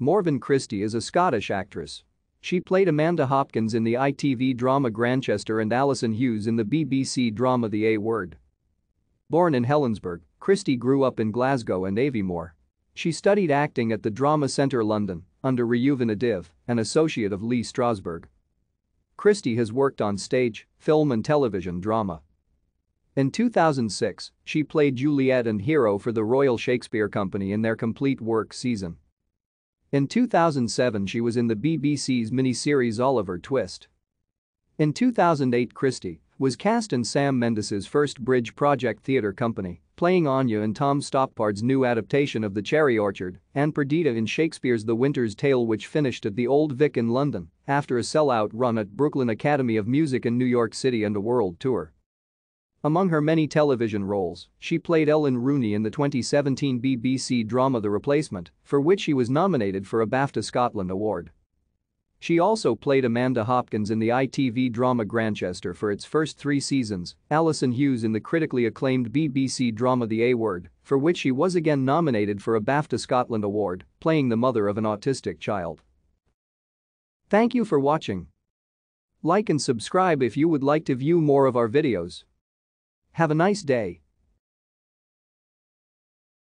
Morven Christie is a Scottish actress. She played Amanda Hopkins in the ITV drama Granchester and Alison Hughes in the BBC drama The A Word. Born in Helensburgh, Christie grew up in Glasgow and Aviemore. She studied acting at the Drama Centre London under Reuven Adiv, an associate of Lee Strasberg. Christie has worked on stage, film and television drama. In 2006, she played Juliet and Hero for the Royal Shakespeare Company in their complete work season. In 2007 she was in the BBC's miniseries Oliver Twist. In 2008 Christie was cast in Sam Mendes' first Bridge Project Theatre Company, playing Anya in Tom Stoppard's new adaptation of The Cherry Orchard and Perdita in Shakespeare's The Winter's Tale which finished at the Old Vic in London after a sell-out run at Brooklyn Academy of Music in New York City and a world tour. Among her many television roles, she played Ellen Rooney in the 2017 BBC drama The Replacement, for which she was nominated for a BAFTA Scotland Award. She also played Amanda Hopkins in the ITV drama *Granchester* for its first three seasons, Alison Hughes in the critically acclaimed BBC drama The A Word, for which she was again nominated for a BAFTA Scotland Award, playing the mother of an autistic child. Thank you for watching. Like and subscribe if you would like to view more of our videos. Have a nice day.